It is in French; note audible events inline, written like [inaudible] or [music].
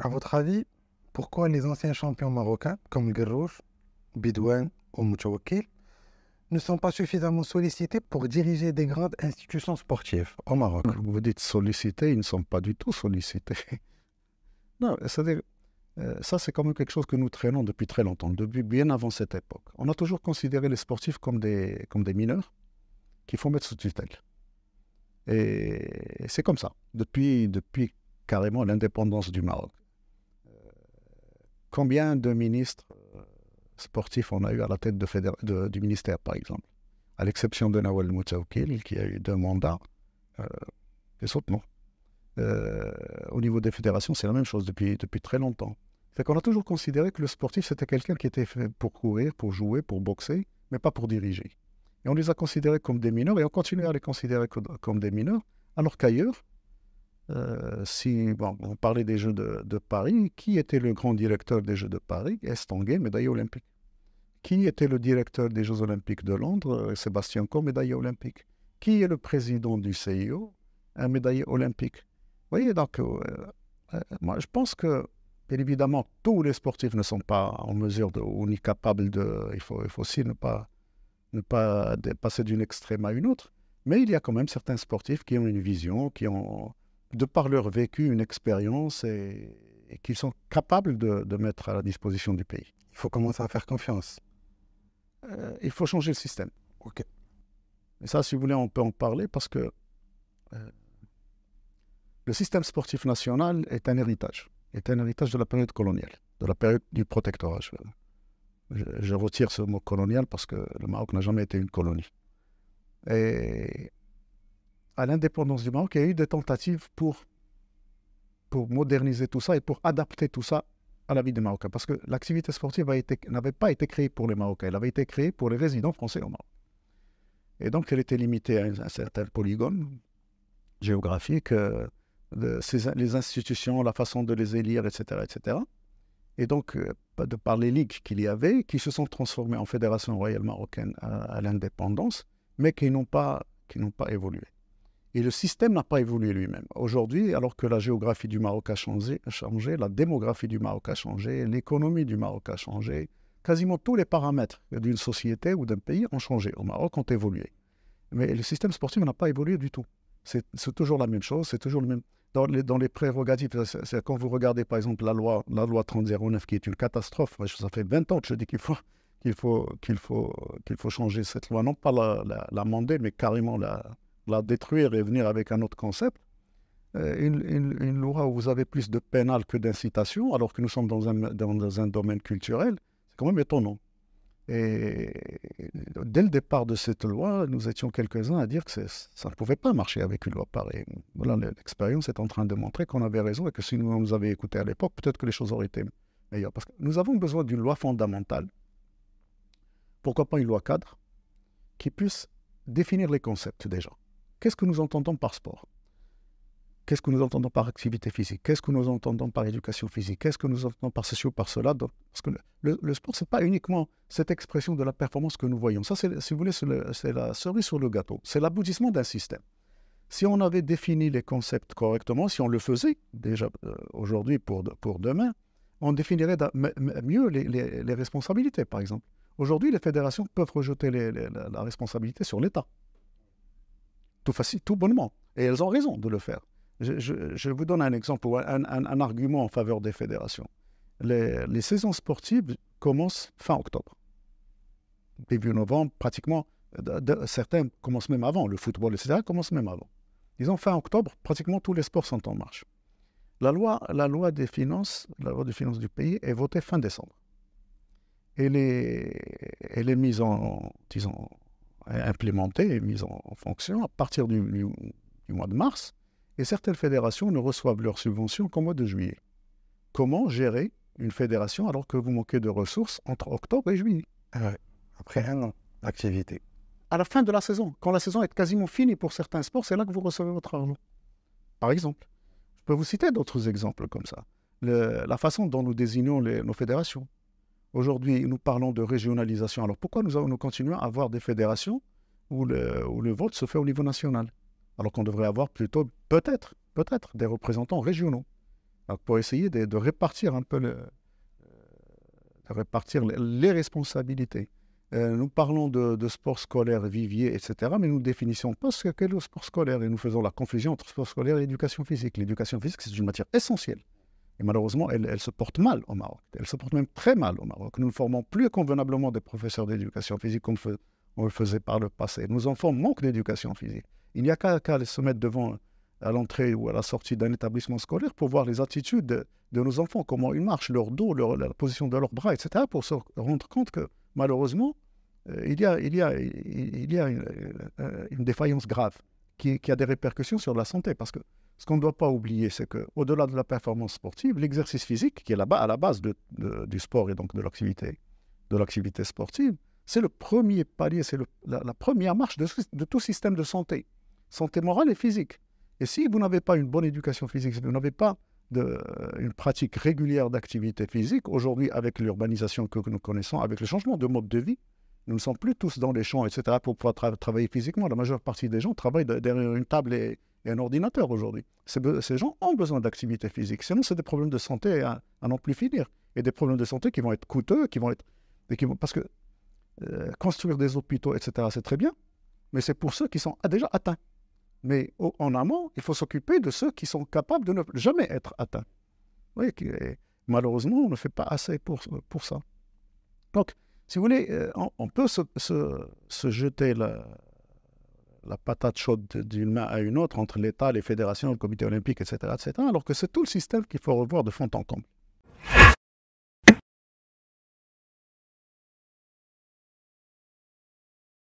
À votre avis, pourquoi les anciens champions marocains comme Guerrouche, Bidouin ou Mouchawakil ne sont pas suffisamment sollicités pour diriger des grandes institutions sportives au Maroc Vous dites sollicités, ils ne sont pas du tout sollicités. [laughs] non, c'est-à-dire, euh, ça c'est quand même quelque chose que nous traînons depuis très longtemps, depuis bien avant cette époque. On a toujours considéré les sportifs comme des, mineurs qu'il faut mettre sous tutelle. Et c'est comme ça, depuis, depuis carrément l'indépendance du Maroc. Combien de ministres euh, sportifs on a eu à la tête du ministère, par exemple À l'exception de Nawal Moutaoukil, qui a eu deux mandats, euh, les euh, au niveau des fédérations, c'est la même chose depuis, depuis très longtemps. C'est qu'on a toujours considéré que le sportif, c'était quelqu'un qui était fait pour courir, pour jouer, pour boxer, mais pas pour diriger. Et on les a considérés comme des mineurs et on continue à les considérer comme des mineurs, alors qu'ailleurs, euh, si bon, on parlait des Jeux de, Paris, qui était le grand directeur des Jeux de Paris Estanguet, médaillé olympique. Qui était le directeur des Jeux olympiques de Londres euh, Sébastien Coe, médaillé olympique. Qui est le président du CIO Un médaillé olympique. Vous voyez, donc, euh, moi, je pense que, évidemment, tous les sportifs ne sont pas en mesure ou ni capables de. Il faut, il faut aussi ne pas, ne pas passer d'une extrême à une autre. Mais il y a quand même certains sportifs qui ont une vision, qui ont de par leur vécu, une expérience et, qu'ils sont capables de, mettre à la disposition du pays. Il faut commencer à faire confiance. Euh, il faut changer le système. OK. Et ça, si vous voulez, on peut en parler parce que euh, le système sportif national est un héritage, est un héritage de la période coloniale, de la période du protectorat. Je, retire ce mot colonial parce que le Maroc n'a jamais été une colonie à l'indépendance du Maroc, il y a eu des tentatives pour, pour moderniser tout ça et pour adapter tout ça à la vie des Marocains. Parce que l'activité sportive n'avait pas été créée pour les Marocains, elle avait été créée pour les résidents français au Maroc. Et donc, elle était limitée à un, certain polygone géographique, euh, les institutions, la façon de les élire, etc. etc. Et donc, euh, de par les ligues qu'il y avait, qui se sont transformées en fédération royale marocaine à, l'indépendance, mais qui n'ont pas, pas évolué. Et le système n'a pas évolué lui-même. Aujourd'hui, alors que la géographie du Maroc a changé, la démographie du Maroc a changé, l'économie du Maroc a changé, quasiment tous les paramètres d'une société ou d'un pays ont changé. Au Maroc, ont évolué. Mais le système sportif n'a pas évolué du tout. C'est toujours la même chose, c'est toujours le même. Dans les, prérogatives, c'est quand vous regardez par exemple la loi, la loi 3009 qui est une catastrophe, ça fait 20 ans que je dis qu'il faut, qu'il faut, qu'il faut, qu'il faut changer cette loi, non pas l'amender, la, mais carrément la, la détruire et venir avec un autre concept, euh, une, loi où vous avez plus de pénal que d'incitation, alors que nous sommes dans un, domaine culturel, c'est quand même étonnant. Et dès le départ de cette loi, nous étions quelques-uns à dire que ça ne pouvait pas marcher avec une loi pareille. l'expérience est en train de montrer qu'on avait raison et que si nous, on nous avait écoutés à l'époque, peut-être que les choses auraient été meilleures. Parce que nous avons besoin d'une loi fondamentale. Pourquoi pas une loi cadre qui puisse définir les concepts des gens. Qu'est-ce que nous entendons par sport Qu'est-ce que nous entendons par activité physique Qu'est-ce que nous entendons par éducation physique Qu'est-ce que nous entendons par ceci ou par cela Parce que le, sport, ce n'est pas uniquement cette expression de la performance que nous voyons. Ça, si vous voulez, c'est la cerise sur le gâteau. C'est l'aboutissement d'un système. Si on avait défini les concepts correctement, si on le faisait déjà euh, aujourd'hui pour, pour demain, on définirait mieux les, responsabilités, par exemple. Aujourd'hui, les fédérations peuvent rejeter la responsabilité sur l'État tout, facile, tout bonnement. Et elles ont raison de le faire. Je, vous donne un exemple ou un, argument en faveur des fédérations. Les, saisons sportives commencent fin octobre. Début novembre, pratiquement, certains commencent même avant. Le football, etc., commence même avant. Disons fin octobre, pratiquement tous les sports sont en marche. La loi, la loi des finances, la loi des finances du pays est votée fin décembre. Elle est, elle est mise en, disons, implémentée et mise en, fonction à partir du, du, mois de mars, et certaines fédérations ne reçoivent leurs subventions qu'au mois de juillet. Comment gérer une fédération alors que vous manquez de ressources entre octobre et juillet ah Après un an d'activité. À la fin de la saison, quand la saison est quasiment finie pour certains sports, c'est là que vous recevez votre argent. Par exemple, je peux vous citer d'autres exemples comme ça. la façon dont nous désignons nos fédérations. Aujourd'hui, nous parlons de régionalisation. Alors pourquoi nous, nous continuons à avoir des fédérations où le, vote se fait au niveau national Alors qu'on devrait avoir plutôt, peut-être, peut-être, des représentants régionaux. pour essayer de, répartir un peu euh, répartir les responsabilités. Euh, nous parlons de, de, sport scolaire, vivier, etc., mais nous ne définissons pas ce qu'est le sport scolaire et nous faisons la confusion entre sport scolaire et éducation physique. L'éducation physique, c'est une matière essentielle. Et malheureusement, elle, se porte mal au Maroc. Elle se porte même très mal au Maroc. Nous ne formons plus convenablement des professeurs d'éducation physique comme on le faisait par le passé. Nos enfants manquent d'éducation physique. Il n'y a qu'à se mettre devant à l'entrée ou à la sortie d'un établissement scolaire pour voir les attitudes de, nos enfants, comment ils marchent, leur dos, la position de leurs bras, etc., pour se rendre compte que malheureusement, euh, il y a, il y a, il y a euh, une, défaillance grave qui, qui a des répercussions sur la santé. Parce que ce qu'on ne doit pas oublier, c'est qu'au-delà de la performance sportive, l'exercice physique, qui est là-bas à la base du sport et donc de l'activité, de l'activité sportive, c'est le premier palier, c'est la, première marche de, tout système de santé, santé morale et physique. Et si vous n'avez pas une bonne éducation physique, si vous n'avez pas euh, une pratique régulière d'activité physique, aujourd'hui avec l'urbanisation que nous connaissons, avec le changement de mode de vie, nous ne sommes plus tous dans les champs, etc., pour pouvoir travailler physiquement. La majeure partie des gens travaillent derrière une table et, un ordinateur aujourd'hui. Ces, ces, gens ont besoin d'activité physique, sinon c'est des problèmes de santé à, non n'en plus finir, et des problèmes de santé qui vont être coûteux, qui vont être... parce que euh, construire des hôpitaux, etc., c'est très bien, mais c'est pour ceux qui sont ah, déjà atteints. Mais oh, en amont, il faut s'occuper de ceux qui sont capables de ne jamais être atteints. Oui, malheureusement, on ne fait pas assez pour, pour ça. Donc, si vous voulez, euh, on, peut se, se, se jeter la, la patate chaude d'une main à une autre entre l'État, les fédérations, le comité olympique, etc., etc., alors que c'est tout le système qu'il faut revoir de fond en comble.